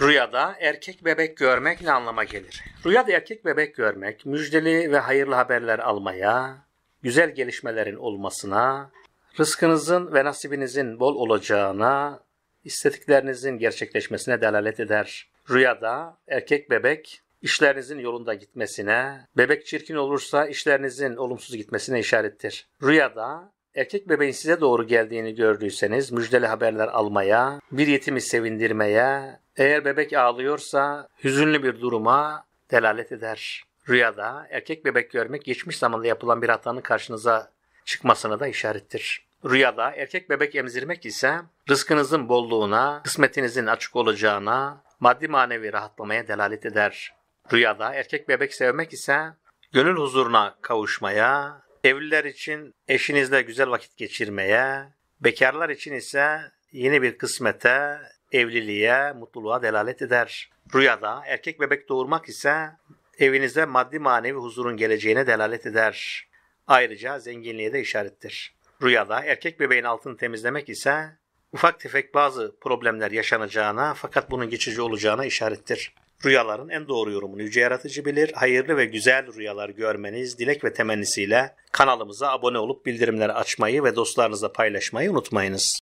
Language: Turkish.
Rüyada erkek bebek görmek ne anlama gelir? Rüyada erkek bebek görmek, müjdeli ve hayırlı haberler almaya, güzel gelişmelerin olmasına, rızkınızın ve nasibinizin bol olacağına, istediklerinizin gerçekleşmesine delalet eder. Rüyada erkek bebek işlerinizin yolunda gitmesine, bebek çirkin olursa işlerinizin olumsuz gitmesine işarettir. Rüyada erkek bebeğin size doğru geldiğini gördüyseniz müjdeli haberler almaya, bir yetimi sevindirmeye, eğer bebek ağlıyorsa hüzünlü bir duruma delalet eder. Rüyada erkek bebek görmek geçmiş zamanda yapılan bir hatanın karşınıza çıkmasına da işarettir. Rüyada erkek bebek emzirmek ise rızkınızın bolluğuna, kısmetinizin açık olacağına, maddi manevi rahatlamaya delalet eder. Rüyada erkek bebek sevmek ise gönül huzuruna kavuşmaya, evliler için eşinizle güzel vakit geçirmeye, bekarlar için ise yeni bir kısmete, evliliğe, mutluluğa delalet eder. Rüyada erkek bebek doğurmak ise evinize maddi manevi huzurun geleceğine delalet eder. Ayrıca zenginliğe de işarettir. Rüyada erkek bebeğin altını temizlemek ise ufak tefek bazı problemler yaşanacağına fakat bunun geçici olacağına işarettir. Rüyaların en doğru yorumunu Yüce Yaratıcı bilir. Hayırlı ve güzel rüyalar görmeniz dilek ve temennisiyle kanalımıza abone olup bildirimleri açmayı ve dostlarınızla paylaşmayı unutmayınız.